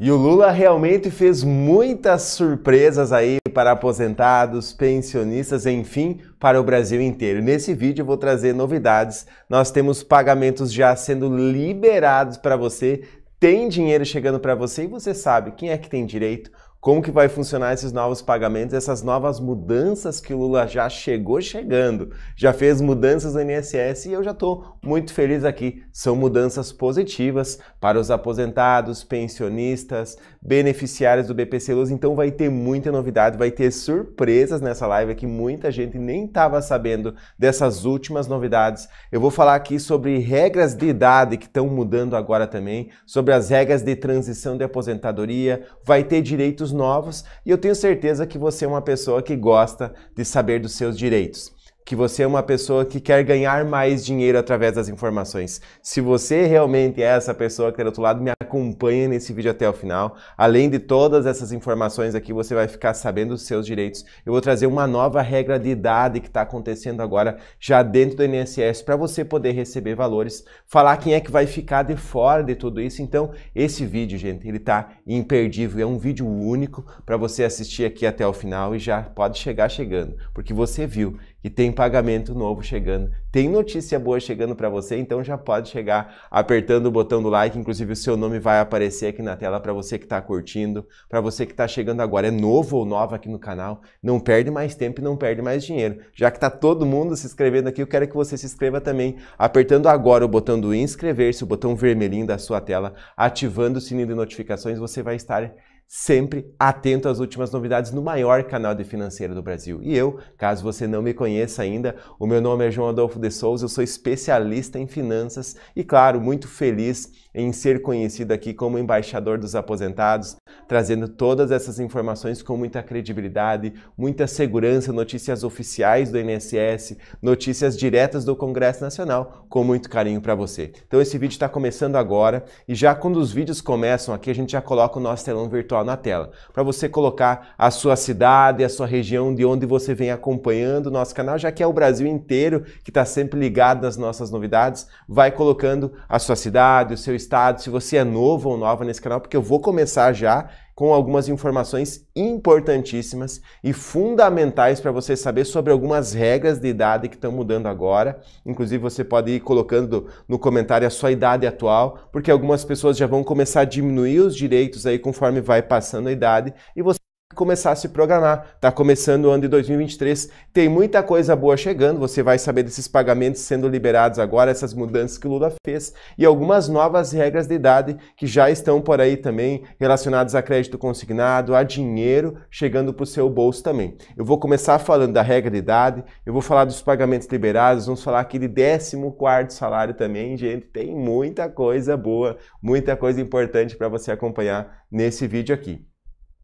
E o Lula realmente fez muitas surpresas aí para aposentados, pensionistas, enfim, para o Brasil inteiro. Nesse vídeo eu vou trazer novidades. Nós temos pagamentos já sendo liberados para você, tem dinheiro chegando para você e você sabe quem é que tem direito, como que vai funcionar esses novos pagamentos, essas novas mudanças que o Lula já chegou chegando, já fez mudanças no INSS e eu já estou muito feliz aqui. São mudanças positivas para os aposentados, pensionistas, beneficiários do BPC Luz, então vai ter muita novidade, vai ter surpresas nessa live que muita gente nem estava sabendo dessas últimas novidades. Eu vou falar aqui sobre regras de idade que estão mudando agora também, sobre as regras de transição de aposentadoria, vai ter direitos novos e eu tenho certeza que você é uma pessoa que gosta de saber dos seus direitos que você é uma pessoa que quer ganhar mais dinheiro através das informações. Se você realmente é essa pessoa que está do outro lado, me acompanha nesse vídeo até o final. Além de todas essas informações aqui, você vai ficar sabendo os seus direitos. Eu vou trazer uma nova regra de idade que está acontecendo agora já dentro do INSS para você poder receber valores, falar quem é que vai ficar de fora de tudo isso. Então, esse vídeo, gente, ele tá imperdível, é um vídeo único para você assistir aqui até o final e já pode chegar chegando, porque você viu que tem pagamento novo chegando. Tem notícia boa chegando para você, então já pode chegar apertando o botão do like, inclusive o seu nome vai aparecer aqui na tela para você que está curtindo, para você que está chegando agora, é novo ou nova aqui no canal, não perde mais tempo e não perde mais dinheiro. Já que está todo mundo se inscrevendo aqui, eu quero que você se inscreva também, apertando agora o botão do inscrever-se, o botão vermelhinho da sua tela, ativando o sininho de notificações, você vai estar sempre atento às últimas novidades no maior canal de financeiro do Brasil. E eu, caso você não me conheça ainda, o meu nome é João Adolfo de Souza, eu sou especialista em finanças e, claro, muito feliz em ser conhecido aqui como embaixador dos aposentados, trazendo todas essas informações com muita credibilidade, muita segurança, notícias oficiais do INSS, notícias diretas do Congresso Nacional, com muito carinho para você. Então esse vídeo está começando agora e já quando os vídeos começam aqui, a gente já coloca o nosso telão virtual virtual na tela, para você colocar a sua cidade, a sua região de onde você vem acompanhando o nosso canal, já que é o Brasil inteiro que está sempre ligado nas nossas novidades. Vai colocando a sua cidade, o seu estado, se você é novo ou nova nesse canal, porque eu vou começar já com algumas informações importantíssimas e fundamentais para você saber sobre algumas regras de idade que estão mudando agora. Inclusive, você pode ir colocando no comentário a sua idade atual, porque algumas pessoas já vão começar a diminuir os direitos aí conforme vai passando a idade e você começar a se programar. Está começando o ano de 2023, tem muita coisa boa chegando. Você vai saber desses pagamentos sendo liberados agora, essas mudanças que o Lula fez e algumas novas regras de idade que já estão por aí também, relacionadas a crédito consignado, a dinheiro chegando para o seu bolso também. Eu vou começar falando da regra de idade, eu vou falar dos pagamentos liberados, vamos falar aqui de 14 salário também, gente. Tem muita coisa boa, muita coisa importante para você acompanhar nesse vídeo aqui.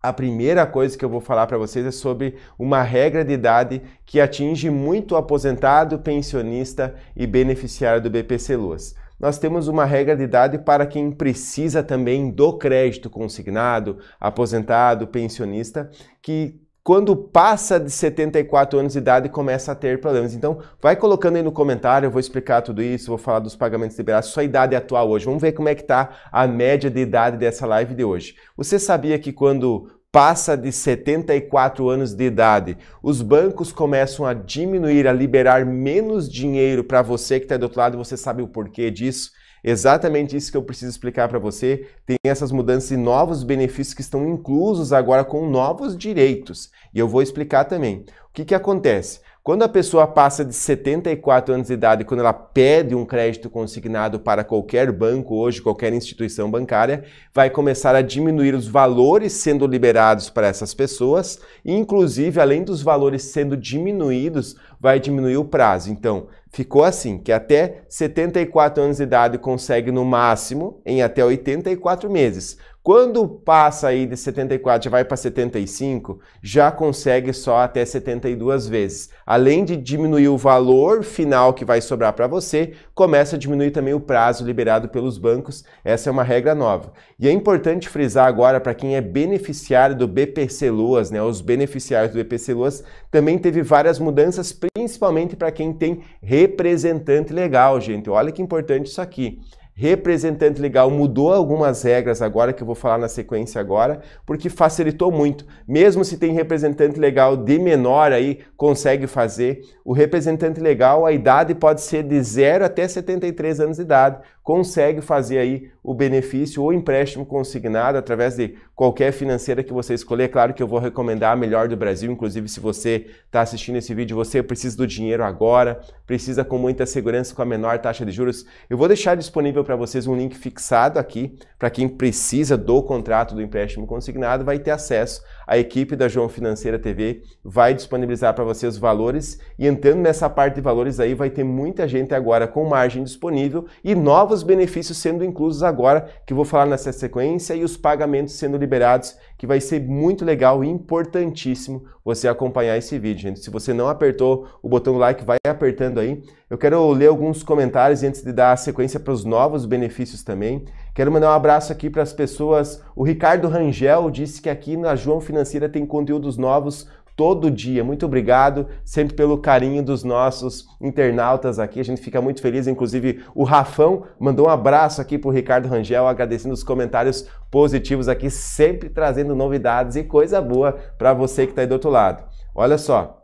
A primeira coisa que eu vou falar para vocês é sobre uma regra de idade que atinge muito aposentado, pensionista e beneficiário do BPC Luas. Nós temos uma regra de idade para quem precisa também do crédito consignado, aposentado, pensionista, que quando passa de 74 anos de idade começa a ter problemas. Então, vai colocando aí no comentário, eu vou explicar tudo isso, vou falar dos pagamentos liberados, sua idade atual hoje. Vamos ver como é que está a média de idade dessa live de hoje. Você sabia que quando passa de 74 anos de idade, os bancos começam a diminuir, a liberar menos dinheiro para você que está do outro lado, você sabe o porquê disso? Exatamente isso que eu preciso explicar para você. Tem essas mudanças e novos benefícios que estão inclusos agora com novos direitos. E eu vou explicar também. O que, que acontece? Quando a pessoa passa de 74 anos de idade, quando ela pede um crédito consignado para qualquer banco hoje, qualquer instituição bancária, vai começar a diminuir os valores sendo liberados para essas pessoas, inclusive além dos valores sendo diminuídos, vai diminuir o prazo. Então, ficou assim, que até 74 anos de idade consegue no máximo em até 84 meses. Quando passa aí de 74 e vai para 75, já consegue só até 72 vezes. Além de diminuir o valor final que vai sobrar para você, começa a diminuir também o prazo liberado pelos bancos. Essa é uma regra nova. E é importante frisar agora para quem é beneficiário do BPC Luas, né? Os beneficiários do BPC Luas também teve várias mudanças, principalmente para quem tem representante legal, gente. Olha que importante isso aqui representante legal mudou algumas regras agora que eu vou falar na sequência agora, porque facilitou muito. Mesmo se tem representante legal de menor aí, consegue fazer. O representante legal, a idade pode ser de 0 até 73 anos de idade consegue fazer aí o benefício ou empréstimo consignado através de qualquer financeira que você escolher. Claro que eu vou recomendar a melhor do Brasil, inclusive se você está assistindo esse vídeo, você precisa do dinheiro agora, precisa com muita segurança, com a menor taxa de juros. Eu vou deixar disponível para vocês um link fixado aqui para quem precisa do contrato do empréstimo consignado, vai ter acesso a equipe da João Financeira TV vai disponibilizar para vocês os valores e entrando nessa parte de valores aí vai ter muita gente agora com margem disponível e novos benefícios sendo inclusos agora, que eu vou falar nessa sequência e os pagamentos sendo liberados, que vai ser muito legal e importantíssimo você acompanhar esse vídeo, gente. Se você não apertou o botão like, vai apertando aí. Eu quero ler alguns comentários antes de dar a sequência para os novos benefícios também. Quero mandar um abraço aqui para as pessoas. O Ricardo Rangel disse que aqui na João Financeira tem conteúdos novos todo dia. Muito obrigado sempre pelo carinho dos nossos internautas aqui. A gente fica muito feliz. Inclusive, o Rafão mandou um abraço aqui para o Ricardo Rangel, agradecendo os comentários positivos aqui, sempre trazendo novidades e coisa boa para você que está aí do outro lado. Olha só,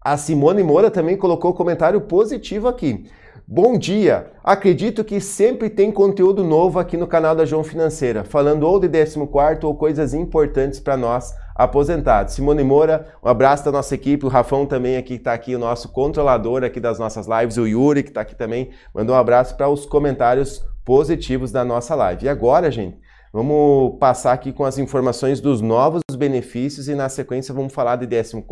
a Simone Moura também colocou comentário positivo aqui. Bom dia! Acredito que sempre tem conteúdo novo aqui no canal da João Financeira, falando ou de 14 ou coisas importantes para nós aposentados. Simone Moura, um abraço da nossa equipe, o Rafão também aqui está aqui, o nosso controlador aqui das nossas lives, o Yuri que está aqui também, mandou um abraço para os comentários positivos da nossa live. E agora, gente, vamos passar aqui com as informações dos novos benefícios e na sequência vamos falar de 14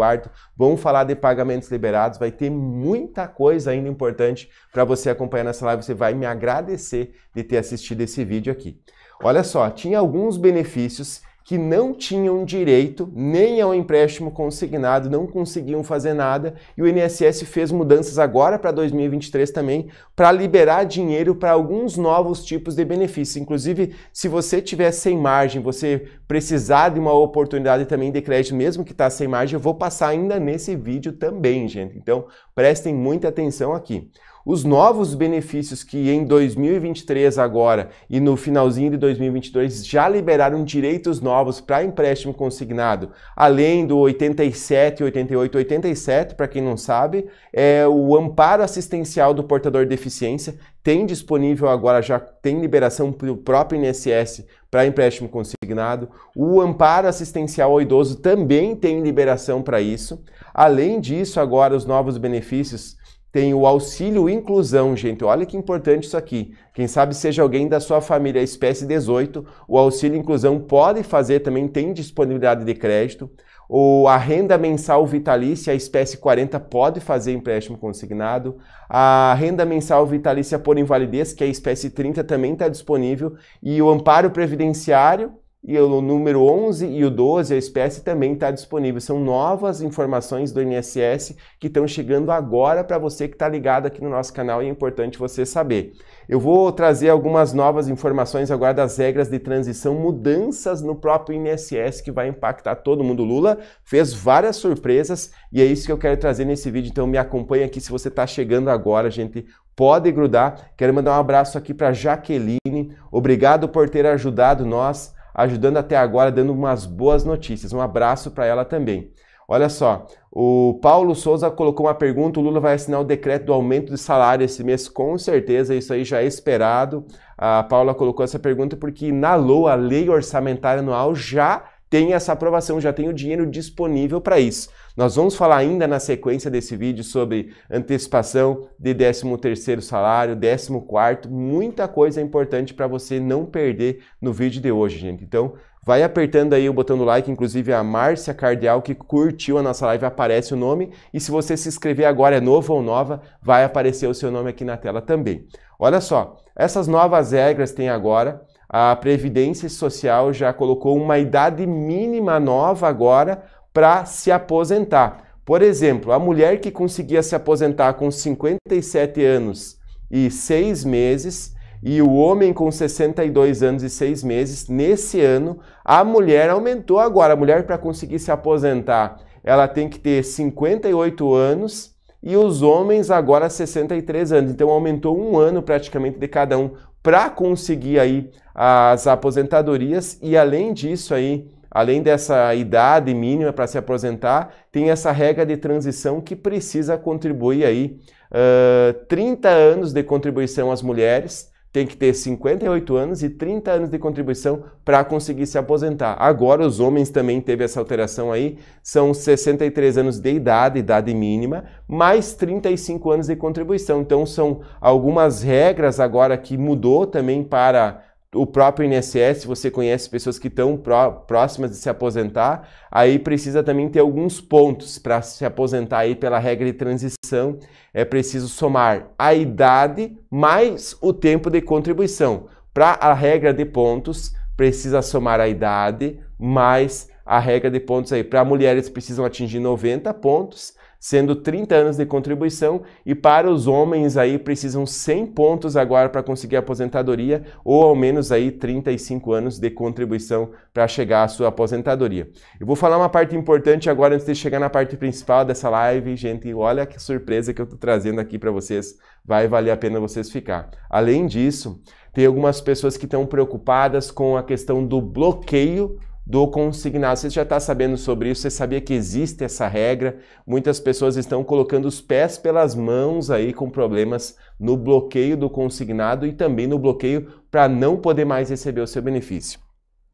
vamos falar de pagamentos liberados, vai ter muita coisa ainda importante para você acompanhar nessa live, você vai me agradecer de ter assistido esse vídeo aqui. Olha só, tinha alguns benefícios que não tinham direito nem ao empréstimo consignado, não conseguiam fazer nada, e o INSS fez mudanças agora para 2023 também para liberar dinheiro para alguns novos tipos de benefícios. Inclusive, se você tiver sem margem, você precisar de uma oportunidade também de crédito, mesmo que está sem margem, eu vou passar ainda nesse vídeo também, gente. Então, prestem muita atenção aqui os novos benefícios que em 2023 agora e no finalzinho de 2022 já liberaram direitos novos para empréstimo consignado, além do 87, 88, 87, para quem não sabe, é o amparo assistencial do portador de deficiência tem disponível agora já tem liberação para o próprio INSS para empréstimo consignado. O amparo assistencial ao idoso também tem liberação para isso. Além disso, agora os novos benefícios tem o auxílio inclusão, gente. Olha que importante isso aqui. Quem sabe seja alguém da sua família espécie 18, o auxílio inclusão pode fazer também, tem disponibilidade de crédito. Ou a renda mensal vitalícia, a espécie 40, pode fazer empréstimo consignado. A renda mensal vitalícia por invalidez, que é a espécie 30, também está disponível. E o amparo previdenciário, e o número 11 e o 12, a espécie também está disponível. São novas informações do INSS que estão chegando agora para você que está ligado aqui no nosso canal e é importante você saber. Eu vou trazer algumas novas informações agora das regras de transição, mudanças no próprio INSS que vai impactar todo mundo. Lula fez várias surpresas e é isso que eu quero trazer nesse vídeo. Então me acompanha aqui se você está chegando agora, gente pode grudar. Quero mandar um abraço aqui para Jaqueline. Obrigado por ter ajudado nós ajudando até agora, dando umas boas notícias. Um abraço para ela também. Olha só, o Paulo Souza colocou uma pergunta: o Lula vai assinar o decreto do aumento de salário esse mês? Com certeza, isso aí já é esperado. A Paula colocou essa pergunta porque na LOA, a lei orçamentária anual, já tem essa aprovação, já tem o dinheiro disponível para isso. Nós vamos falar ainda na sequência desse vídeo sobre antecipação de 13º salário, 14º, muita coisa importante para você não perder no vídeo de hoje, gente. Então, vai apertando aí o botão do like, inclusive a Márcia Cardeal que curtiu a nossa live aparece o nome e se você se inscrever agora é novo ou nova, vai aparecer o seu nome aqui na tela também. Olha só, essas novas regras tem agora a Previdência Social já colocou uma idade mínima nova agora para se aposentar. Por exemplo, a mulher que conseguia se aposentar com 57 anos e 6 meses e o homem com 62 anos e 6 meses, nesse ano, a mulher aumentou agora. A mulher, para conseguir se aposentar, ela tem que ter 58 anos e os homens agora 63 anos. Então aumentou um ano praticamente de cada um para conseguir aí as aposentadorias e além disso aí, além dessa idade mínima para se aposentar, tem essa regra de transição que precisa contribuir aí uh, 30 anos de contribuição às mulheres, tem que ter 58 anos e 30 anos de contribuição para conseguir se aposentar. Agora, os homens também teve essa alteração aí, são 63 anos de idade, idade mínima, mais 35 anos de contribuição. Então, são algumas regras agora que mudou também para o próprio INSS, você conhece pessoas que estão próximas de se aposentar, aí precisa também ter alguns pontos para se aposentar aí pela regra de transição, é preciso somar a idade mais o tempo de contribuição. Para a regra de pontos, precisa somar a idade mais a regra de pontos aí. Para mulheres precisam atingir 90 pontos, sendo 30 anos de contribuição e para os homens aí precisam 100 pontos agora para conseguir aposentadoria ou ao menos aí 35 anos de contribuição para chegar à sua aposentadoria. Eu vou falar uma parte importante agora antes de chegar na parte principal dessa live, gente, olha que surpresa que eu estou trazendo aqui para vocês, vai valer a pena vocês ficar. Além disso, tem algumas pessoas que estão preocupadas com a questão do bloqueio do consignado. Você já está sabendo sobre isso, você sabia que existe essa regra. Muitas pessoas estão colocando os pés pelas mãos aí com problemas no bloqueio do consignado e também no bloqueio para não poder mais receber o seu benefício.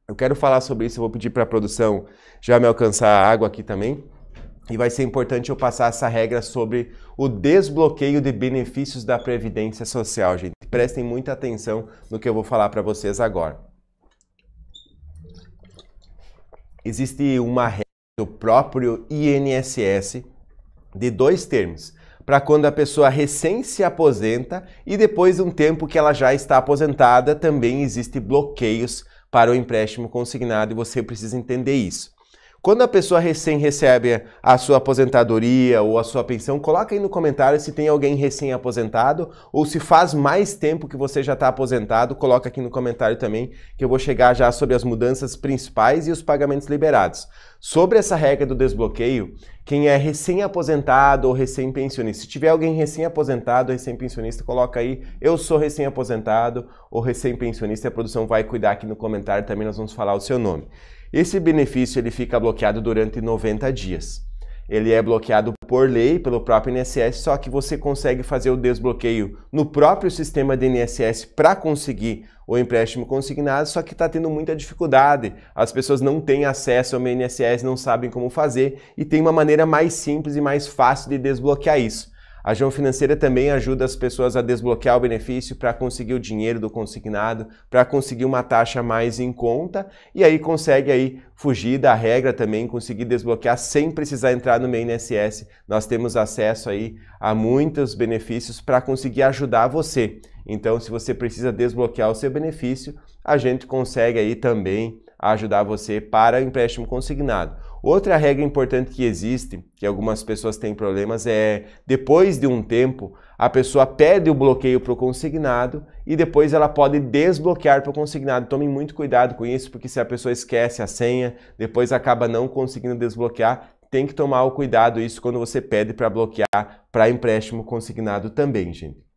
Eu quero falar sobre isso, eu vou pedir para a produção já me alcançar a água aqui também. E vai ser importante eu passar essa regra sobre o desbloqueio de benefícios da Previdência Social, gente. Prestem muita atenção no que eu vou falar para vocês agora. existe uma regra do próprio INSS de dois termos, para quando a pessoa recém se aposenta e depois de um tempo que ela já está aposentada, também existe bloqueios para o empréstimo consignado e você precisa entender isso. Quando a pessoa recém recebe a sua aposentadoria ou a sua pensão, coloca aí no comentário se tem alguém recém-aposentado ou se faz mais tempo que você já está aposentado, coloca aqui no comentário também que eu vou chegar já sobre as mudanças principais e os pagamentos liberados. Sobre essa regra do desbloqueio, quem é recém-aposentado ou recém-pensionista, se tiver alguém recém-aposentado ou recém-pensionista, coloca aí eu sou recém-aposentado ou recém-pensionista, a produção vai cuidar aqui no comentário também, nós vamos falar o seu nome. Esse benefício ele fica bloqueado durante 90 dias. Ele é bloqueado por lei pelo próprio INSS, só que você consegue fazer o desbloqueio no próprio sistema do INSS para conseguir o empréstimo consignado, só que está tendo muita dificuldade. As pessoas não têm acesso ao INSS, não sabem como fazer e tem uma maneira mais simples e mais fácil de desbloquear isso a João Financeira também ajuda as pessoas a desbloquear o benefício para conseguir o dinheiro do consignado, para conseguir uma taxa mais em conta e aí consegue aí fugir da regra também, conseguir desbloquear sem precisar entrar no meu INSS. Nós temos acesso aí a muitos benefícios para conseguir ajudar você. Então, se você precisa desbloquear o seu benefício, a gente consegue aí também ajudar você para o empréstimo consignado. Outra regra importante que existe, que algumas pessoas têm problemas, é depois de um tempo, a pessoa pede o bloqueio para o consignado e depois ela pode desbloquear para o consignado. Tomem muito cuidado com isso, porque se a pessoa esquece a senha, depois acaba não conseguindo desbloquear, tem que tomar o cuidado isso quando você pede para bloquear para empréstimo consignado também, gente.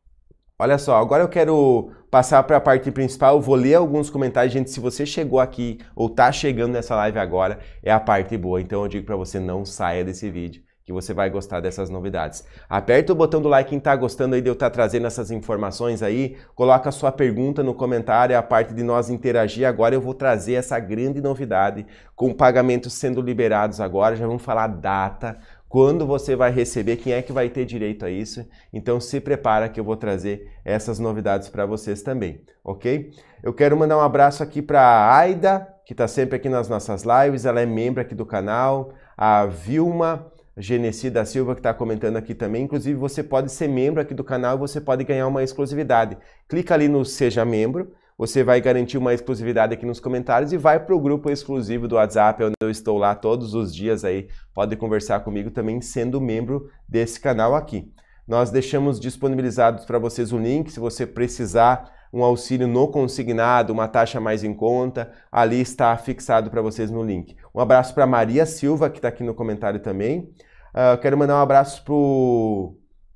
Olha só, agora eu quero passar para a parte principal. Eu vou ler alguns comentários, gente. Se você chegou aqui ou tá chegando nessa live agora, é a parte boa. Então eu digo para você não saia desse vídeo, que você vai gostar dessas novidades. Aperta o botão do like quem tá gostando aí de eu estar tá trazendo essas informações aí. Coloca a sua pergunta no comentário, é a parte de nós interagir. Agora eu vou trazer essa grande novidade com pagamentos sendo liberados agora. Já vamos falar data quando você vai receber, quem é que vai ter direito a isso. Então se prepara que eu vou trazer essas novidades para vocês também, ok? Eu quero mandar um abraço aqui para a Aida, que está sempre aqui nas nossas lives, ela é membro aqui do canal, a Vilma, Genesi da Silva, que está comentando aqui também. Inclusive, você pode ser membro aqui do canal e você pode ganhar uma exclusividade. Clica ali no Seja Membro você vai garantir uma exclusividade aqui nos comentários e vai para o grupo exclusivo do WhatsApp, onde eu estou lá todos os dias aí. Pode conversar comigo também sendo membro desse canal aqui. Nós deixamos disponibilizados para vocês o link, se você precisar um auxílio no consignado, uma taxa mais em conta, ali está fixado para vocês no link. Um abraço para Maria Silva, que está aqui no comentário também. Uh, quero mandar um abraço para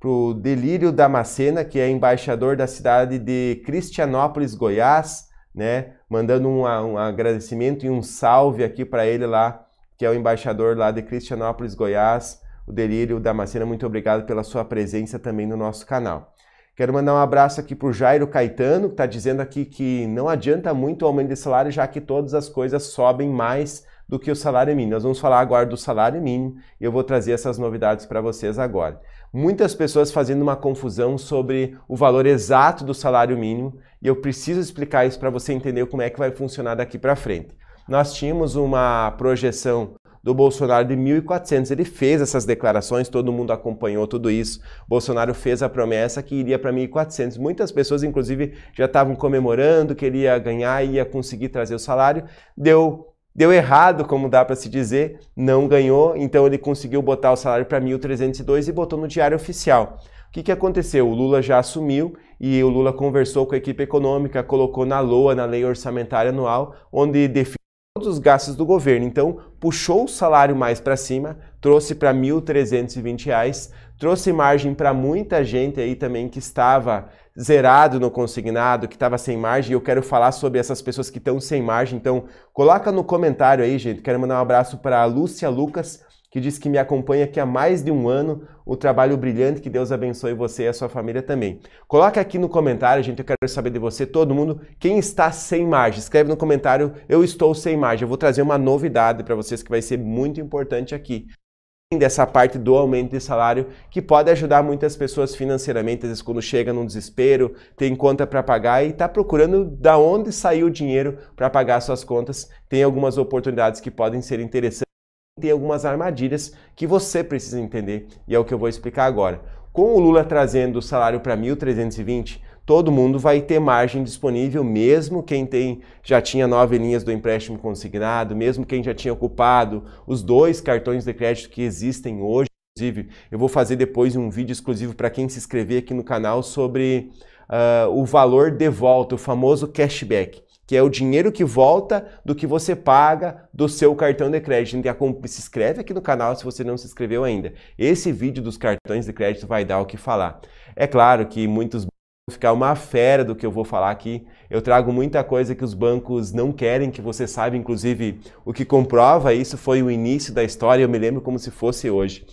para o Delírio Damascena, que é embaixador da cidade de Cristianópolis, Goiás, né? Mandando um, um agradecimento e um salve aqui para ele lá, que é o embaixador lá de Cristianópolis, Goiás. O Delírio Damascena, muito obrigado pela sua presença também no nosso canal. Quero mandar um abraço aqui para o Jairo Caetano, que está dizendo aqui que não adianta muito o aumento de salário, já que todas as coisas sobem mais do que o salário mínimo. Nós vamos falar agora do salário mínimo e eu vou trazer essas novidades para vocês agora muitas pessoas fazendo uma confusão sobre o valor exato do salário mínimo e eu preciso explicar isso para você entender como é que vai funcionar daqui para frente. Nós tínhamos uma projeção do Bolsonaro de 1.400. Ele fez essas declarações, todo mundo acompanhou tudo isso. Bolsonaro fez a promessa que iria para 1.400. Muitas pessoas, inclusive, já estavam comemorando que ele ia ganhar e ia conseguir trazer o salário. Deu Deu errado, como dá para se dizer, não ganhou, então ele conseguiu botar o salário para 1.302 e botou no Diário Oficial. O que, que aconteceu? O Lula já assumiu e o Lula conversou com a equipe econômica, colocou na LOA, na Lei Orçamentária Anual, onde define todos os gastos do governo. Então, puxou o salário mais para cima, trouxe para R$ 1.320, trouxe margem para muita gente aí também que estava zerado no consignado, que estava sem margem. Eu quero falar sobre essas pessoas que estão sem margem. Então, coloca no comentário aí, gente. Quero mandar um abraço para a Lúcia Lucas, que diz que me acompanha aqui há mais de um ano. O trabalho brilhante, que Deus abençoe você e a sua família também. Coloca aqui no comentário, gente, eu quero saber de você, todo mundo, quem está sem margem. Escreve no comentário, eu estou sem margem. Eu vou trazer uma novidade para vocês que vai ser muito importante aqui dessa parte do aumento de salário que pode ajudar muitas pessoas financeiramente, às vezes quando chega num desespero, tem conta para pagar e está procurando da onde sair o dinheiro para pagar suas contas. Tem algumas oportunidades que podem ser interessantes, tem algumas armadilhas que você precisa entender e é o que eu vou explicar agora. Com o Lula trazendo o salário para 1.320, todo mundo vai ter margem disponível, mesmo quem tem já tinha nove linhas do empréstimo consignado, mesmo quem já tinha ocupado os dois cartões de crédito que existem hoje. Inclusive, eu vou fazer depois um vídeo exclusivo para quem se inscrever aqui no canal sobre uh, o valor de volta, o famoso cashback. Que é o dinheiro que volta do que você paga do seu cartão de crédito. Então, se inscreve aqui no canal se você não se inscreveu ainda. Esse vídeo dos cartões de crédito vai dar o que falar. É claro que muitos ficar uma fera do que eu vou falar aqui. Eu trago muita coisa que os bancos não querem que você saiba, inclusive o que comprova isso foi o início da história, eu me lembro como se fosse hoje.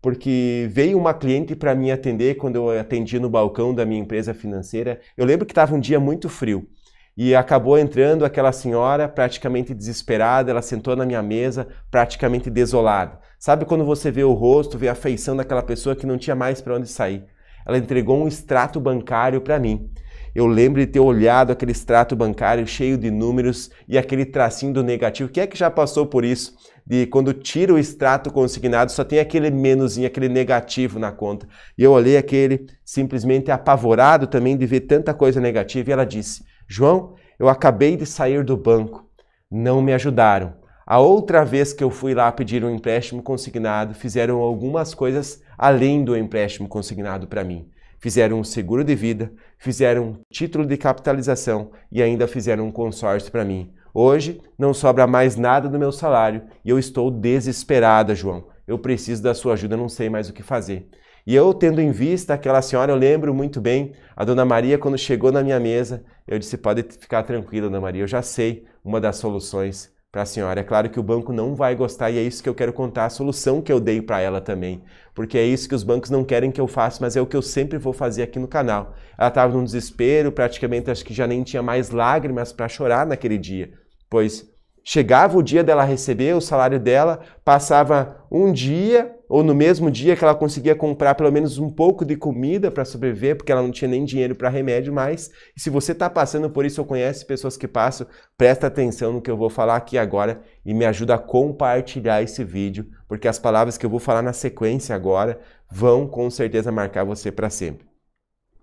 Porque veio uma cliente para me atender quando eu atendi no balcão da minha empresa financeira. Eu lembro que estava um dia muito frio e acabou entrando aquela senhora praticamente desesperada, ela sentou na minha mesa praticamente desolada. Sabe quando você vê o rosto, vê a feição daquela pessoa que não tinha mais para onde sair? Ela entregou um extrato bancário para mim. Eu lembro de ter olhado aquele extrato bancário cheio de números e aquele tracinho do negativo. Quem é que já passou por isso? De quando tira o extrato consignado, só tem aquele menosinho aquele negativo na conta. E eu olhei aquele simplesmente apavorado também de ver tanta coisa negativa e ela disse: João, eu acabei de sair do banco. Não me ajudaram a outra vez que eu fui lá pedir um empréstimo consignado, fizeram algumas coisas além do empréstimo consignado para mim. Fizeram um seguro de vida, fizeram um título de capitalização e ainda fizeram um consórcio para mim. Hoje não sobra mais nada do meu salário e eu estou desesperada, João. Eu preciso da sua ajuda, não sei mais o que fazer. E eu, tendo em vista aquela senhora, eu lembro muito bem, a dona Maria, quando chegou na minha mesa, eu disse: pode ficar tranquila, dona Maria, eu já sei uma das soluções para a senhora. É claro que o banco não vai gostar e é isso que eu quero contar a solução que eu dei para ela também, porque é isso que os bancos não querem que eu faça, mas é o que eu sempre vou fazer aqui no canal. Ela estava num desespero, praticamente acho que já nem tinha mais lágrimas para chorar naquele dia, pois Chegava o dia dela receber o salário dela, passava um dia, ou no mesmo dia que ela conseguia comprar pelo menos um pouco de comida para sobreviver, porque ela não tinha nem dinheiro para remédio mais. E se você está passando por isso ou conhece pessoas que passam, presta atenção no que eu vou falar aqui agora e me ajuda a compartilhar esse vídeo, porque as palavras que eu vou falar na sequência agora vão com certeza marcar você para sempre.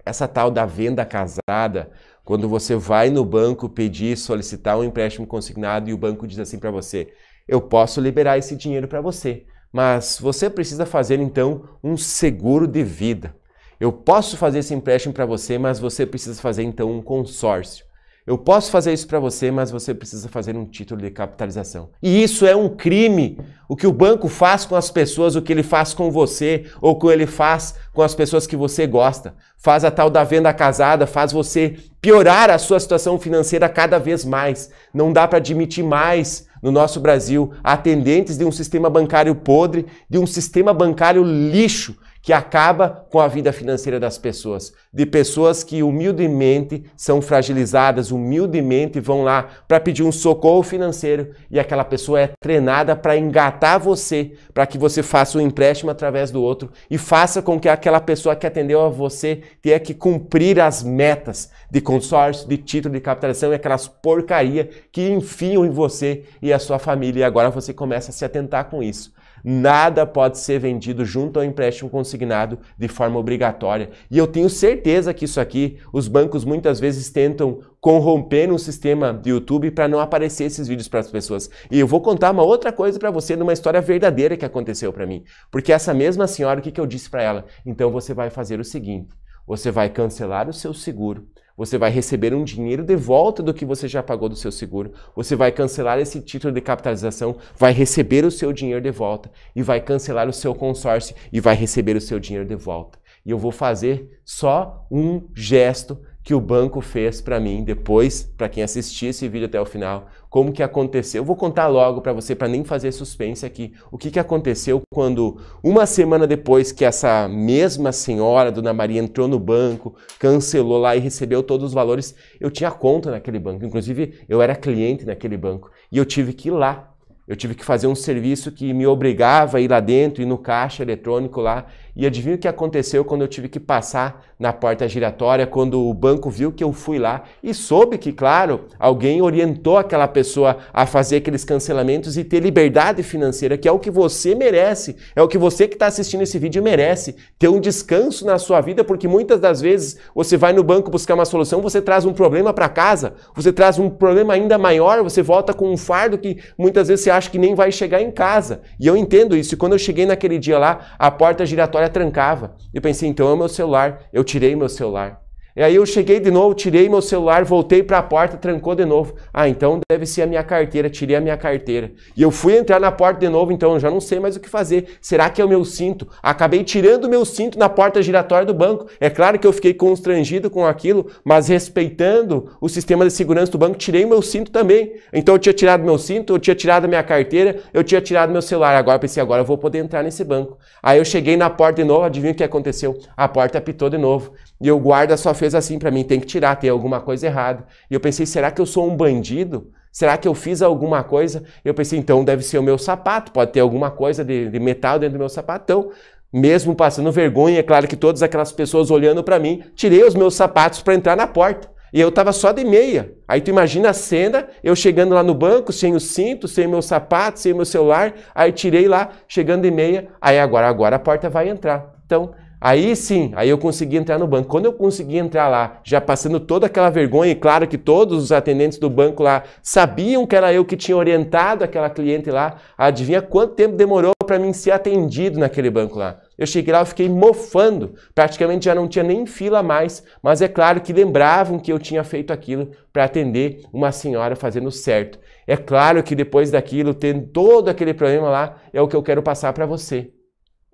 Essa tal da venda casada quando você vai no banco pedir, solicitar um empréstimo consignado e o banco diz assim para você: eu posso liberar esse dinheiro para você, mas você precisa fazer então um seguro de vida. Eu posso fazer esse empréstimo para você, mas você precisa fazer então um consórcio. Eu posso fazer isso para você, mas você precisa fazer um título de capitalização. E isso é um crime. O que o banco faz com as pessoas, o que ele faz com você, ou o que ele faz com as pessoas que você gosta. Faz a tal da venda casada, faz você piorar a sua situação financeira cada vez mais. Não dá para admitir mais no nosso Brasil atendentes de um sistema bancário podre, de um sistema bancário lixo que acaba com a vida financeira das pessoas, de pessoas que humildemente são fragilizadas, humildemente vão lá para pedir um socorro financeiro e aquela pessoa é treinada para engatar você, para que você faça um empréstimo através do outro e faça com que aquela pessoa que atendeu a você tenha que cumprir as metas de consórcio, de título de capitalização e aquelas porcaria que enfiam em você e a sua família e agora você começa a se atentar com isso. Nada pode ser vendido junto ao empréstimo consignado de forma obrigatória. E eu tenho certeza que isso aqui, os bancos muitas vezes tentam corromper um sistema de YouTube para não aparecer esses vídeos para as pessoas. E eu vou contar uma outra coisa para você, numa história verdadeira que aconteceu para mim. Porque essa mesma senhora, o que, que eu disse para ela? Então você vai fazer o seguinte: você vai cancelar o seu seguro você vai receber um dinheiro de volta do que você já pagou do seu seguro. Você vai cancelar esse título de capitalização, vai receber o seu dinheiro de volta e vai cancelar o seu consórcio e vai receber o seu dinheiro de volta. E eu vou fazer só um gesto que o banco fez para mim depois, para quem assistir esse vídeo até o final, como que aconteceu. Eu vou contar logo para você, para nem fazer suspense aqui, o que, que aconteceu quando, uma semana depois que essa mesma senhora, Dona Maria, entrou no banco, cancelou lá e recebeu todos os valores, eu tinha conta naquele banco. Inclusive, eu era cliente naquele banco e eu tive que ir lá eu tive que fazer um serviço que me obrigava a ir lá dentro e no caixa eletrônico lá e adivinha o que aconteceu quando eu tive que passar na porta giratória, quando o banco viu que eu fui lá e soube que, claro, alguém orientou aquela pessoa a fazer aqueles cancelamentos e ter liberdade financeira, que é o que você merece, é o que você que está assistindo esse vídeo merece. Ter um descanso na sua vida, porque muitas das vezes você vai no banco buscar uma solução, você traz um problema para casa, você traz um problema ainda maior, você volta com um fardo que muitas vezes você acha que nem vai chegar em casa. E eu entendo isso. E quando eu cheguei naquele dia lá, a porta giratória trancava. Eu pensei, então é o meu celular. Eu tirei meu celular. E aí eu cheguei de novo, tirei meu celular, voltei para a porta, trancou de novo. Ah, então deve ser a minha carteira, tirei a minha carteira. E eu fui entrar na porta de novo, então eu já não sei mais o que fazer. Será que é o meu cinto? Acabei tirando o meu cinto na porta giratória do banco. É claro que eu fiquei constrangido com aquilo, mas respeitando o sistema de segurança do banco, tirei o meu cinto também. Então eu tinha tirado meu cinto, eu tinha tirado a minha carteira, eu tinha tirado meu celular. Agora eu pensei, agora eu vou poder entrar nesse banco. Aí eu cheguei na porta de novo, adivinha o que aconteceu? A porta apitou de novo. E o guarda só fez assim para mim, tem que tirar, tem alguma coisa errada. E eu pensei, será que eu sou um bandido? Será que eu fiz alguma coisa? Eu pensei, então deve ser o meu sapato, pode ter alguma coisa de, de metal dentro do meu sapatão. Mesmo passando vergonha, é claro que todas aquelas pessoas olhando para mim, tirei os meus sapatos para entrar na porta. E eu estava só de meia. Aí tu imagina a cena, eu chegando lá no banco, sem o cinto, sem meu sapato, sem meu celular, aí tirei lá, chegando de meia, aí agora, agora a porta vai entrar. Então, Aí sim, aí eu consegui entrar no banco. Quando eu consegui entrar lá, já passando toda aquela vergonha, e claro que todos os atendentes do banco lá sabiam que era eu que tinha orientado aquela cliente lá, adivinha quanto tempo demorou para mim ser atendido naquele banco lá? Eu cheguei lá, eu fiquei mofando, praticamente já não tinha nem fila mais, mas é claro que lembravam que eu tinha feito aquilo para atender uma senhora fazendo certo. É claro que depois daquilo, tendo todo aquele problema lá, é o que eu quero passar para você.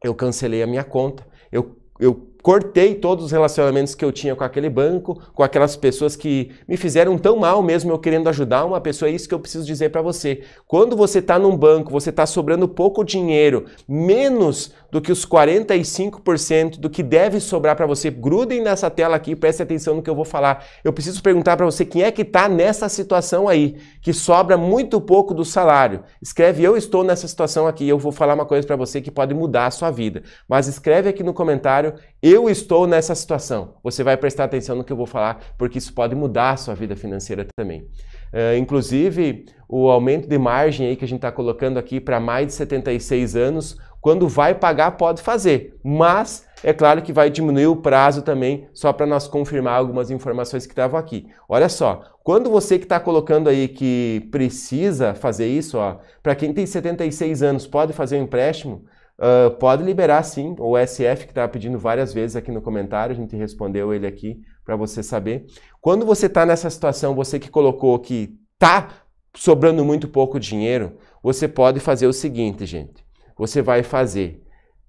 Eu cancelei a minha conta eu, eu cortei todos os relacionamentos que eu tinha com aquele banco, com aquelas pessoas que me fizeram tão mal mesmo eu querendo ajudar uma pessoa. É isso que eu preciso dizer para você. Quando você está num banco, você está sobrando pouco dinheiro, menos do que os 45% do que deve sobrar para você. Grudem nessa tela aqui, preste atenção no que eu vou falar. Eu preciso perguntar para você quem é que está nessa situação aí, que sobra muito pouco do salário. Escreve eu estou nessa situação aqui, eu vou falar uma coisa para você que pode mudar a sua vida. Mas escreve aqui no comentário eu eu estou nessa situação. Você vai prestar atenção no que eu vou falar, porque isso pode mudar a sua vida financeira também. Uh, inclusive, o aumento de margem aí que a gente está colocando aqui para mais de 76 anos, quando vai pagar, pode fazer, mas é claro que vai diminuir o prazo também, só para nós confirmar algumas informações que estavam aqui. Olha só, quando você que está colocando aí que precisa fazer isso, para quem tem 76 anos, pode fazer um empréstimo, Uh, pode liberar sim, o SF que estava tá pedindo várias vezes aqui no comentário, a gente respondeu ele aqui para você saber. Quando você está nessa situação, você que colocou que tá sobrando muito pouco dinheiro, você pode fazer o seguinte, gente. Você vai fazer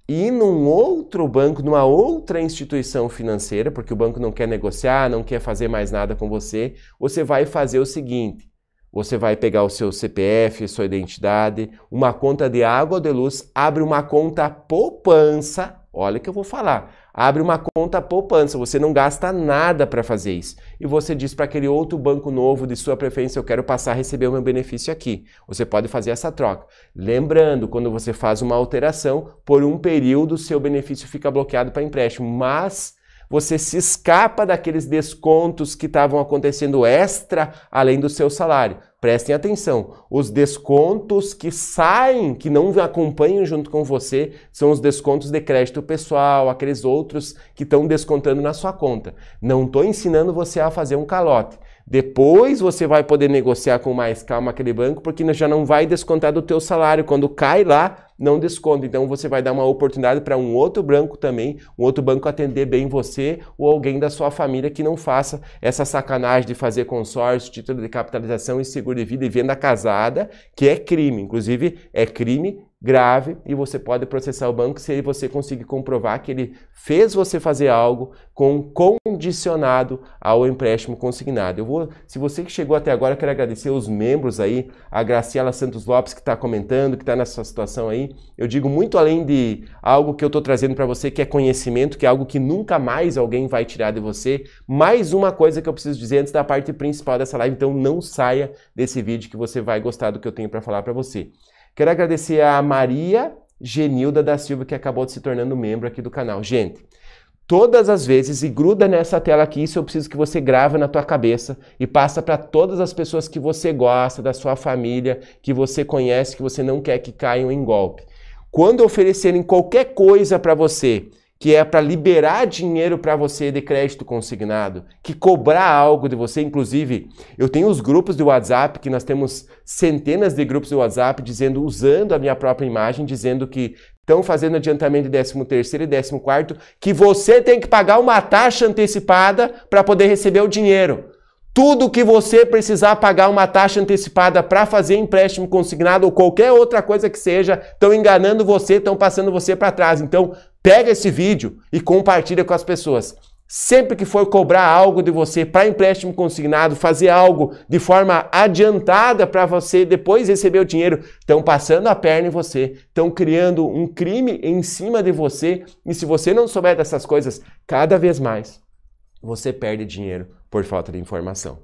ir num outro banco, numa outra instituição financeira, porque o banco não quer negociar, não quer fazer mais nada com você, você vai fazer o seguinte: você vai pegar o seu CPF, sua identidade, uma conta de água ou de luz, abre uma conta poupança. Olha que eu vou falar. Abre uma conta poupança, você não gasta nada para fazer isso. E você diz para aquele outro banco novo de sua preferência, eu quero passar a receber o meu benefício aqui. Você pode fazer essa troca. Lembrando, quando você faz uma alteração, por um período seu benefício fica bloqueado para empréstimo, mas você se escapa daqueles descontos que estavam acontecendo extra além do seu salário. Prestem atenção, os descontos que saem, que não acompanham junto com você, são os descontos de crédito pessoal, aqueles outros que estão descontando na sua conta. Não estou ensinando você a fazer um calote. Depois você vai poder negociar com mais calma aquele banco, porque já não vai descontar do teu salário. Quando cai lá, não desconto Então você vai dar uma oportunidade para um outro banco também, um outro banco atender bem você ou alguém da sua família que não faça essa sacanagem de fazer consórcio, título de capitalização e seguro de vida e venda casada, que é crime. Inclusive, é crime grave e você pode processar o banco se você conseguir comprovar que ele fez você fazer algo com condicionado ao empréstimo consignado. Eu vou, se você que chegou até agora, quero agradecer os membros aí, a Graciela Santos Lopes que está comentando, que está nessa situação aí. Eu digo muito além de algo que eu estou trazendo para você, que é conhecimento, que é algo que nunca mais alguém vai tirar de você. Mais uma coisa que eu preciso dizer antes da parte principal dessa live, então não saia desse vídeo que você vai gostar do que eu tenho para falar para você. Quero agradecer a Maria Genilda da Silva, que acabou de se tornando membro aqui do canal. Gente, todas as vezes, e gruda nessa tela aqui, isso eu preciso que você grave na tua cabeça e passa para todas as pessoas que você gosta, da sua família, que você conhece, que você não quer que caiam em golpe. Quando oferecerem qualquer coisa para você, que é para liberar dinheiro para você de crédito consignado, que cobrar algo de você. Inclusive, eu tenho os grupos do WhatsApp, que nós temos centenas de grupos do WhatsApp dizendo, usando a minha própria imagem, dizendo que estão fazendo adiantamento de 13 e 14, que você tem que pagar uma taxa antecipada para poder receber o dinheiro. Tudo que você precisar pagar uma taxa antecipada para fazer empréstimo consignado ou qualquer outra coisa que seja, estão enganando você, estão passando você para trás. Então, Pega esse vídeo e compartilha com as pessoas. Sempre que for cobrar algo de você para empréstimo consignado, fazer algo de forma adiantada para você depois receber o dinheiro, estão passando a perna em você, estão criando um crime em cima de você. E se você não souber dessas coisas, cada vez mais você perde dinheiro por falta de informação.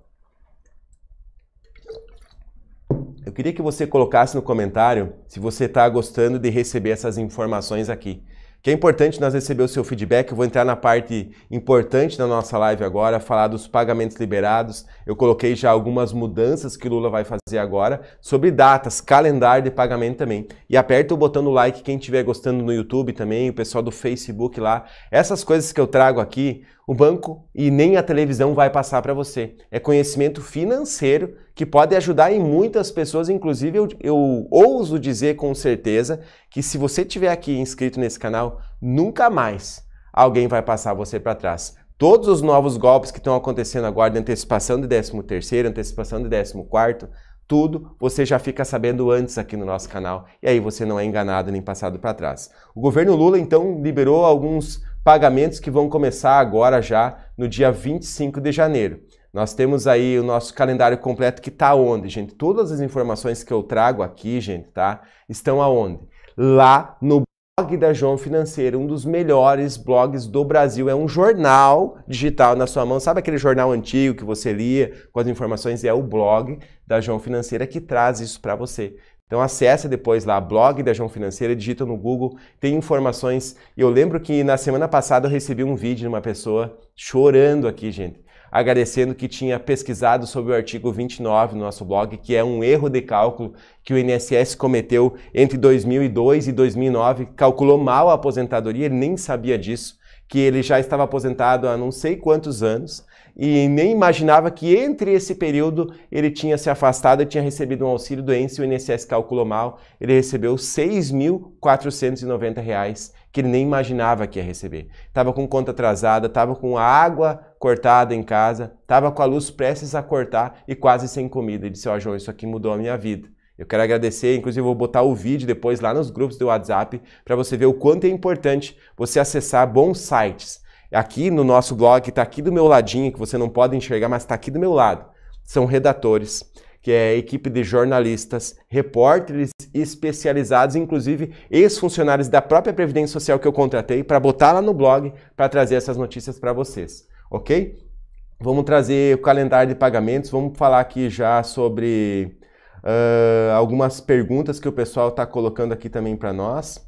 Eu queria que você colocasse no comentário se você está gostando de receber essas informações aqui que é importante nós receber o seu feedback. Eu vou entrar na parte importante da nossa live agora, falar dos pagamentos liberados. Eu coloquei já algumas mudanças que Lula vai fazer agora sobre datas, calendário de pagamento também. E aperta o botão do like quem estiver gostando no YouTube também, o pessoal do Facebook lá. Essas coisas que eu trago aqui, o banco e nem a televisão vai passar para você. É conhecimento financeiro que pode ajudar em muitas pessoas, inclusive eu, eu, ouso dizer com certeza que se você tiver aqui inscrito nesse canal, nunca mais alguém vai passar você para trás. Todos os novos golpes que estão acontecendo agora de antecipação de 13 terceiro antecipação de 14 tudo você já fica sabendo antes aqui no nosso canal e aí você não é enganado nem passado para trás. O governo Lula então liberou alguns pagamentos que vão começar agora já no dia 25 de janeiro. Nós temos aí o nosso calendário completo que está onde, gente? Todas as informações que eu trago aqui, gente, tá? Estão aonde? Lá no blog da João Financeiro, um dos melhores blogs do Brasil. É um jornal digital na sua mão. Sabe aquele jornal antigo que você lia com as informações? É o blog da João Financeira é que traz isso para você. Então acesse depois lá blog da João Financeira, digita no Google, tem informações. Eu lembro que na semana passada eu recebi um vídeo de uma pessoa chorando aqui, gente, agradecendo que tinha pesquisado sobre o artigo 29 no nosso blog, que é um erro de cálculo que o INSS cometeu entre 2002 e 2009, calculou mal a aposentadoria, ele nem sabia disso, que ele já estava aposentado há não sei quantos anos e nem imaginava que entre esse período ele tinha se afastado e tinha recebido um auxílio doença e o INSS calculou mal. Ele recebeu R$ 6.490 que ele nem imaginava que ia receber. Tava com conta atrasada, tava com a água cortada em casa, tava com a luz prestes a cortar e quase sem comida. Ele disse: "Ó, oh, João, isso aqui mudou a minha vida". Eu quero agradecer, inclusive vou botar o vídeo depois lá nos grupos do WhatsApp para você ver o quanto é importante você acessar bons sites aqui no nosso blog, que está aqui do meu ladinho, que você não pode enxergar, mas está aqui do meu lado, são redatores, que é equipe de jornalistas, repórteres especializados, inclusive ex-funcionários da própria Previdência Social que eu contratei, para botar lá no blog, para trazer essas notícias para vocês, ok? Vamos trazer o calendário de pagamentos, vamos falar aqui já sobre uh, algumas perguntas que o pessoal está colocando aqui também para nós.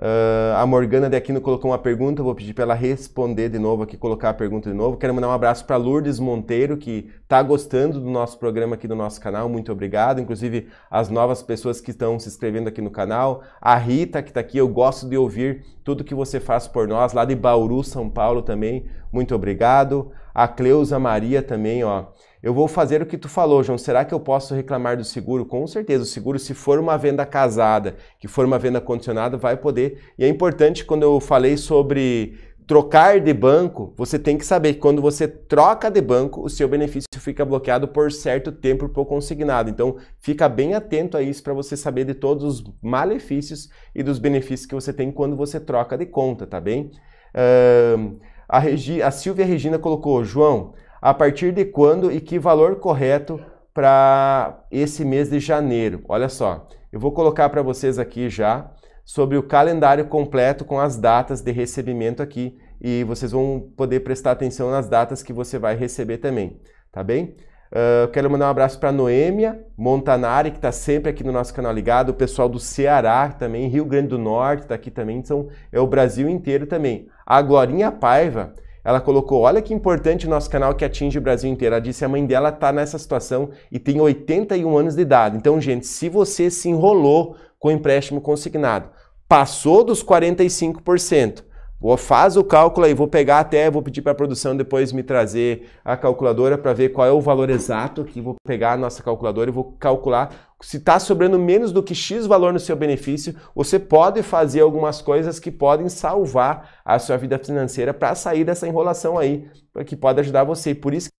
Uh, a Morgana de Aquino colocou uma pergunta, vou pedir para ela responder de novo aqui, colocar a pergunta de novo. Quero mandar um abraço para Lourdes Monteiro, que está gostando do nosso programa aqui do nosso canal, muito obrigado. Inclusive, as novas pessoas que estão se inscrevendo aqui no canal. A Rita, que está aqui, eu gosto de ouvir tudo que você faz por nós, lá de Bauru, São Paulo também, muito obrigado. A Cleusa Maria também, ó. Eu vou fazer o que tu falou, João. Será que eu posso reclamar do seguro? Com certeza, o seguro, se for uma venda casada, que for uma venda condicionada, vai poder. E é importante quando eu falei sobre trocar de banco, você tem que saber que quando você troca de banco, o seu benefício fica bloqueado por certo tempo por consignado. Então, fica bem atento a isso para você saber de todos os malefícios e dos benefícios que você tem quando você troca de conta, tá bem? Uh, a, Regi, a Silvia Regina colocou, João, a partir de quando e que valor correto para esse mês de janeiro? Olha só, eu vou colocar para vocês aqui já sobre o calendário completo com as datas de recebimento aqui e vocês vão poder prestar atenção nas datas que você vai receber também, tá bem? Uh, quero mandar um abraço para Noêmia Montanari, que está sempre aqui no nosso canal ligado, o pessoal do Ceará também, Rio Grande do Norte está aqui também, então é o Brasil inteiro também. A Glorinha Paiva, ela colocou: olha que importante o nosso canal que atinge o Brasil inteiro. Ela disse: a mãe dela está nessa situação e tem 81 anos de idade. Então, gente, se você se enrolou com o empréstimo consignado, passou dos 45%, Vou faz o cálculo aí, vou pegar até, vou pedir para a produção depois me trazer a calculadora para ver qual é o valor exato aqui. vou pegar a nossa calculadora e vou calcular. Se está sobrando menos do que X valor no seu benefício, você pode fazer algumas coisas que podem salvar a sua vida financeira para sair dessa enrolação aí, que pode ajudar você. Por isso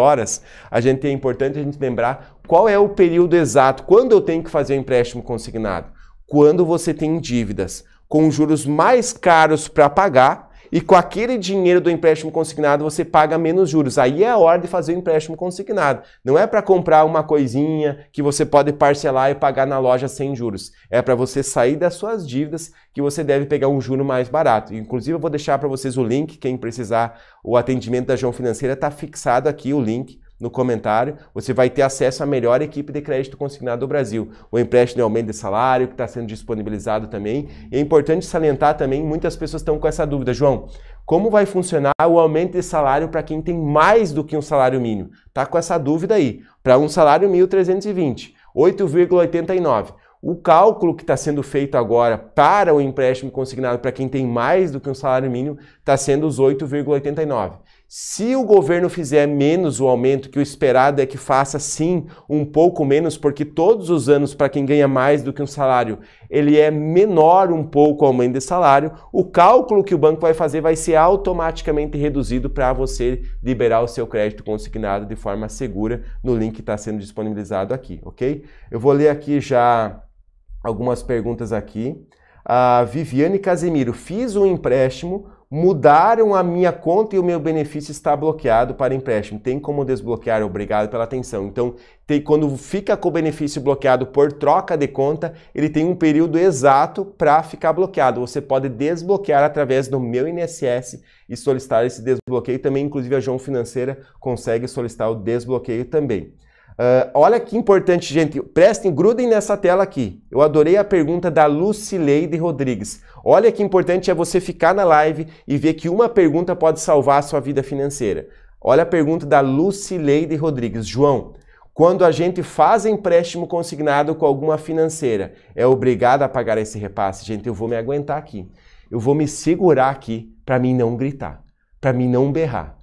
horas, a gente é importante a gente lembrar qual é o período exato, quando eu tenho que fazer o empréstimo consignado, quando você tem dívidas com juros mais caros para pagar e com aquele dinheiro do empréstimo consignado você paga menos juros. Aí é a hora de fazer o empréstimo consignado. Não é para comprar uma coisinha que você pode parcelar e pagar na loja sem juros. É para você sair das suas dívidas que você deve pegar um juro mais barato. Inclusive eu vou deixar para vocês o link, quem precisar, o atendimento da João Financeira está fixado aqui o link no comentário, você vai ter acesso à melhor equipe de crédito consignado do Brasil. O empréstimo de aumento de salário que está sendo disponibilizado também. E é importante salientar também, muitas pessoas estão com essa dúvida, João. Como vai funcionar o aumento de salário para quem tem mais do que um salário mínimo? Tá com essa dúvida aí. Para um salário 1.320, 8,89. O cálculo que está sendo feito agora para o empréstimo consignado para quem tem mais do que um salário mínimo está sendo os 8,89. Se o governo fizer menos o aumento, que o esperado é que faça sim um pouco menos, porque todos os anos, para quem ganha mais do que um salário, ele é menor um pouco o aumento de salário, o cálculo que o banco vai fazer vai ser automaticamente reduzido para você liberar o seu crédito consignado de forma segura no link que está sendo disponibilizado aqui, ok? Eu vou ler aqui já algumas perguntas aqui. A Viviane Casemiro, fiz um empréstimo mudaram a minha conta e o meu benefício está bloqueado para empréstimo. Tem como desbloquear? Obrigado pela atenção. Então, tem, quando fica com o benefício bloqueado por troca de conta, ele tem um período exato para ficar bloqueado. Você pode desbloquear através do meu INSS e solicitar esse desbloqueio também. Inclusive, a João Financeira consegue solicitar o desbloqueio também. Uh, olha que importante, gente. Prestem, grudem nessa tela aqui. Eu adorei a pergunta da Lucileide Rodrigues. Olha que importante é você ficar na live e ver que uma pergunta pode salvar a sua vida financeira. Olha a pergunta da Lucileide Rodrigues. João, quando a gente faz empréstimo consignado com alguma financeira, é obrigado a pagar esse repasse? Gente, eu vou me aguentar aqui. Eu vou me segurar aqui para mim não gritar, para mim não berrar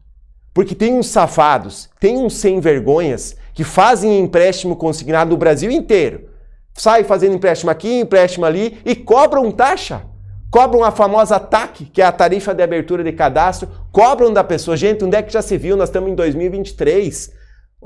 porque tem uns safados, tem uns sem vergonhas que fazem empréstimo consignado no Brasil inteiro. Sai fazendo empréstimo aqui, empréstimo ali e cobram taxa. Cobram a famosa TAC, que é a tarifa de abertura de cadastro, cobram da pessoa. Gente, onde é que já se viu? Nós estamos em 2023.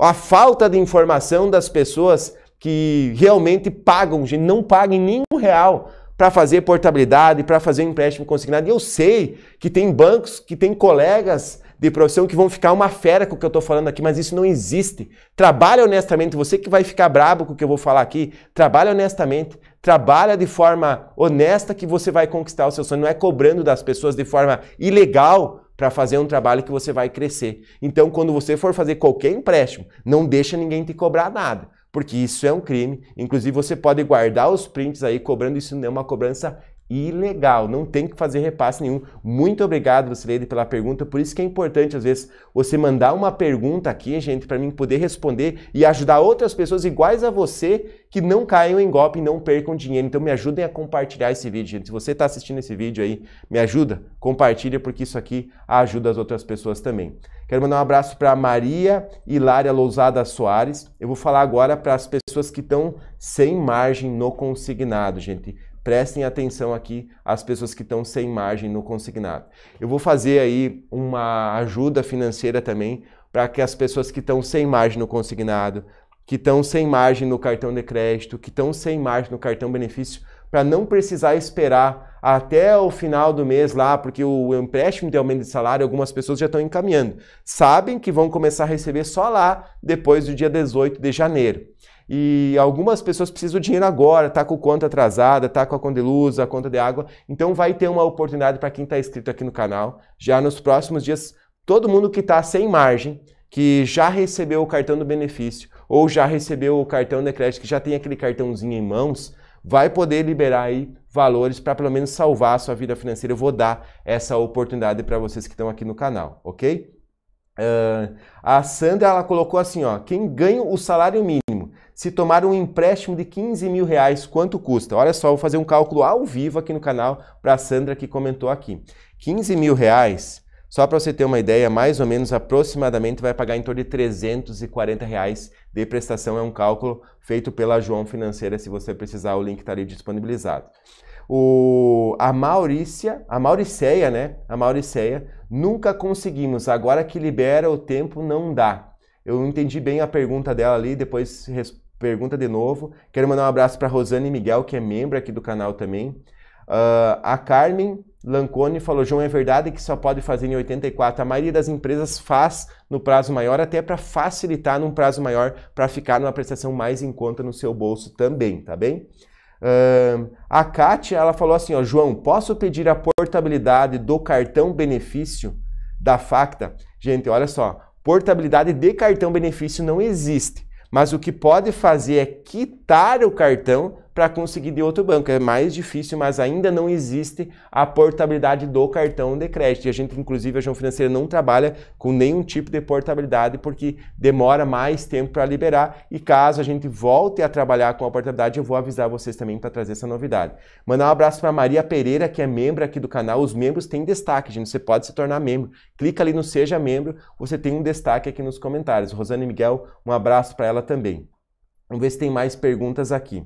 A falta de informação das pessoas que realmente pagam, gente, não pagam nenhum real para fazer portabilidade, para fazer um empréstimo consignado. E eu sei que tem bancos, que tem colegas de profissão que vão ficar uma fera com o que eu estou falando aqui, mas isso não existe. Trabalha honestamente, você que vai ficar brabo com o que eu vou falar aqui, trabalha honestamente, trabalha de forma honesta que você vai conquistar o seu sonho, não é cobrando das pessoas de forma ilegal para fazer um trabalho que você vai crescer. Então, quando você for fazer qualquer empréstimo, não deixa ninguém te cobrar nada, porque isso é um crime. Inclusive, você pode guardar os prints aí cobrando isso não é uma cobrança e legal, não tem que fazer repasse nenhum. Muito obrigado, Lucileide, pela pergunta. Por isso que é importante, às vezes, você mandar uma pergunta aqui, gente, para mim poder responder e ajudar outras pessoas iguais a você que não caiam em golpe e não percam dinheiro. Então, me ajudem a compartilhar esse vídeo, gente. Se você está assistindo esse vídeo aí, me ajuda, compartilha, porque isso aqui ajuda as outras pessoas também. Quero mandar um abraço para Maria Hilária Lousada Soares. Eu vou falar agora para as pessoas que estão sem margem no consignado, gente prestem atenção aqui às pessoas que estão sem margem no consignado. Eu vou fazer aí uma ajuda financeira também para que as pessoas que estão sem margem no consignado, que estão sem margem no cartão de crédito, que estão sem margem no cartão benefício, para não precisar esperar até o final do mês lá, porque o empréstimo de aumento de salário, algumas pessoas já estão encaminhando. Sabem que vão começar a receber só lá depois do dia 18 de janeiro e algumas pessoas precisam do dinheiro agora, tá com conta atrasada, tá com a conta de luz, a conta de água. Então vai ter uma oportunidade para quem está inscrito aqui no canal. Já nos próximos dias, todo mundo que está sem margem, que já recebeu o cartão do benefício ou já recebeu o cartão de crédito, que já tem aquele cartãozinho em mãos, vai poder liberar aí valores para pelo menos salvar a sua vida financeira. Eu vou dar essa oportunidade para vocês que estão aqui no canal, ok? Uh, a Sandra ela colocou assim, ó, quem ganha o salário mínimo se tomar um empréstimo de 15 mil reais, quanto custa? Olha só, vou fazer um cálculo ao vivo aqui no canal para a Sandra que comentou aqui. 15 mil reais, só para você ter uma ideia, mais ou menos aproximadamente vai pagar em torno de 340 reais de prestação. É um cálculo feito pela João Financeira, se você precisar, o link está ali disponibilizado. O, a Maurícia, a Mauriceia, né? A Mauriceia, nunca conseguimos, agora que libera o tempo não dá. Eu entendi bem a pergunta dela ali, depois res pergunta de novo. Quero mandar um abraço para Rosane Miguel, que é membro aqui do canal também. Uh, a Carmen Lancone falou: João, é verdade que só pode fazer em 84. A maioria das empresas faz no prazo maior, até para facilitar num prazo maior, para ficar numa prestação mais em conta no seu bolso também, tá bem? Uh, a Kátia, ela falou assim: ó, João, posso pedir a portabilidade do cartão benefício da Facta? Gente, olha só, portabilidade de cartão benefício não existe mas o que pode fazer é quitar o cartão para conseguir de outro banco. É mais difícil, mas ainda não existe a portabilidade do cartão de crédito. E a gente, inclusive, a João Financeira não trabalha com nenhum tipo de portabilidade porque demora mais tempo para liberar. E caso a gente volte a trabalhar com a portabilidade, eu vou avisar vocês também para trazer essa novidade. Mandar um abraço para Maria Pereira, que é membro aqui do canal. Os membros têm destaque, gente. Você pode se tornar membro. Clica ali no Seja Membro, você tem um destaque aqui nos comentários. Rosane Miguel, um abraço para ela também. Vamos ver se tem mais perguntas aqui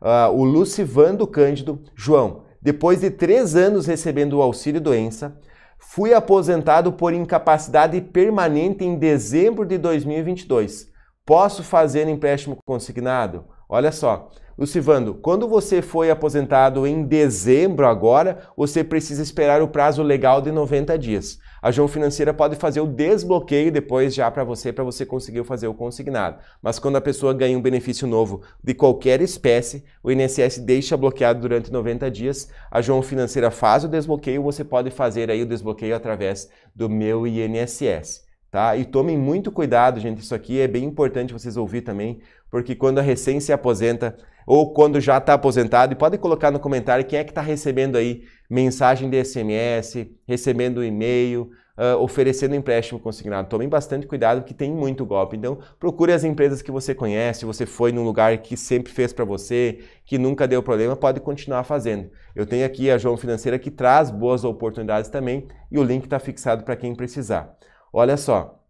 uh, o do Cândido João, depois de três anos recebendo o auxílio-doença, fui aposentado por incapacidade permanente em dezembro de 2022. Posso fazer empréstimo consignado? Olha só, Lucivando, quando você foi aposentado em dezembro agora, você precisa esperar o prazo legal de 90 dias. A João Financeira pode fazer o desbloqueio depois já para você, para você conseguir fazer o consignado. Mas quando a pessoa ganha um benefício novo de qualquer espécie, o INSS deixa bloqueado durante 90 dias. A João Financeira faz o desbloqueio, você pode fazer aí o desbloqueio através do meu INSS. Tá? E tomem muito cuidado, gente. Isso aqui é bem importante vocês ouvir também, porque quando a recém se aposenta, ou quando já está aposentado. E pode colocar no comentário quem é que está recebendo aí mensagem de SMS, recebendo e-mail, uh, oferecendo empréstimo consignado. Tomem bastante cuidado que tem muito golpe. Então, procure as empresas que você conhece, você foi num lugar que sempre fez para você, que nunca deu problema, pode continuar fazendo. Eu tenho aqui a João Financeira que traz boas oportunidades também e o link está fixado para quem precisar. Olha só,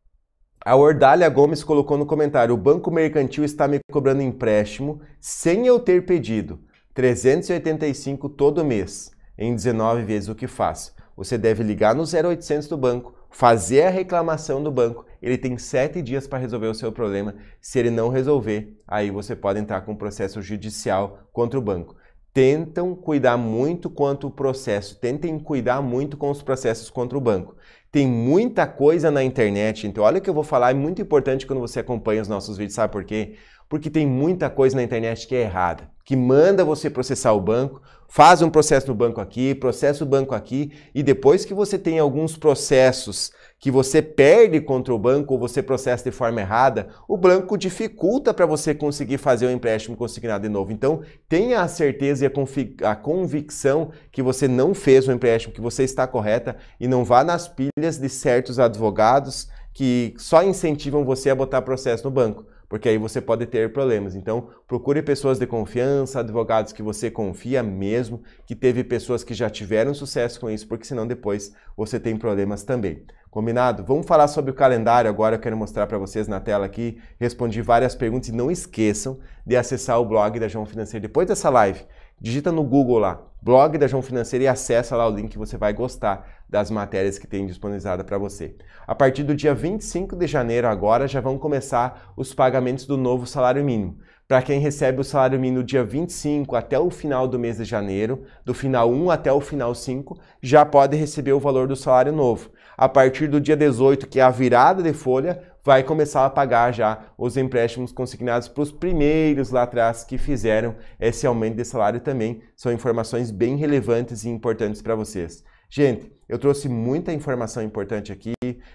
a Ordália Gomes colocou no comentário: o Banco Mercantil está me cobrando empréstimo sem eu ter pedido. 385 todo mês, em 19 vezes o que faz. Você deve ligar no 0800 do banco, fazer a reclamação do banco. Ele tem 7 dias para resolver o seu problema. Se ele não resolver, aí você pode entrar com um processo judicial contra o banco. Tentam cuidar muito quanto o processo, tentem cuidar muito com os processos contra o banco. Tem muita coisa na internet, então olha o que eu vou falar, é muito importante quando você acompanha os nossos vídeos, sabe por quê? Porque tem muita coisa na internet que é errada, que manda você processar o banco, faz um processo no banco aqui, processa o banco aqui, e depois que você tem alguns processos que você perde contra o banco ou você processa de forma errada, o banco dificulta para você conseguir fazer o empréstimo consignado de novo. Então, tenha a certeza e a, a convicção que você não fez o empréstimo, que você está correta e não vá nas pilhas de certos advogados que só incentivam você a botar processo no banco porque aí você pode ter problemas. Então, procure pessoas de confiança, advogados que você confia mesmo, que teve pessoas que já tiveram sucesso com isso, porque senão depois você tem problemas também. Combinado? Vamos falar sobre o calendário agora, eu quero mostrar para vocês na tela aqui. Respondi várias perguntas e não esqueçam de acessar o blog da João Financeira depois dessa live. Digita no Google lá, blog da João Financeira e acessa lá o link que você vai gostar das matérias que tem disponibilizada para você. A partir do dia 25 de janeiro agora já vão começar os pagamentos do novo salário mínimo para quem recebe o salário mínimo dia 25 até o final do mês de janeiro, do final 1 até o final 5, já pode receber o valor do salário novo. A partir do dia 18, que é a virada de folha, vai começar a pagar já os empréstimos consignados para os primeiros lá atrás que fizeram esse aumento de salário também. São informações bem relevantes e importantes para vocês. Gente, eu trouxe muita informação importante aqui.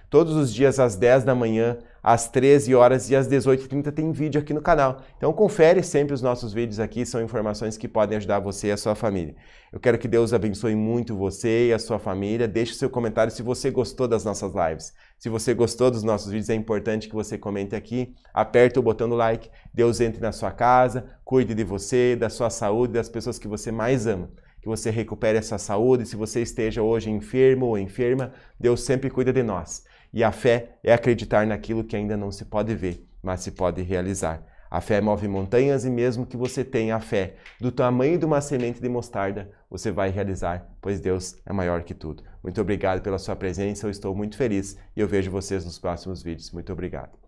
Todos os dias às 10 da manhã às 13 horas e às 18h30 tem vídeo aqui no canal. Então confere sempre os nossos vídeos aqui, são informações que podem ajudar você e a sua família. Eu quero que Deus abençoe muito você e a sua família. Deixe seu comentário se você gostou das nossas lives. Se você gostou dos nossos vídeos, é importante que você comente aqui, aperte o botão do like. Deus entre na sua casa, cuide de você, da sua saúde, das pessoas que você mais ama que você recupere essa saúde. Se você esteja hoje enfermo ou enferma, Deus sempre cuida de nós. E a fé é acreditar naquilo que ainda não se pode ver, mas se pode realizar. A fé move montanhas e mesmo que você tenha a fé do tamanho de uma semente de mostarda, você vai realizar, pois Deus é maior que tudo. Muito obrigado pela sua presença, eu estou muito feliz e eu vejo vocês nos próximos vídeos. Muito obrigado.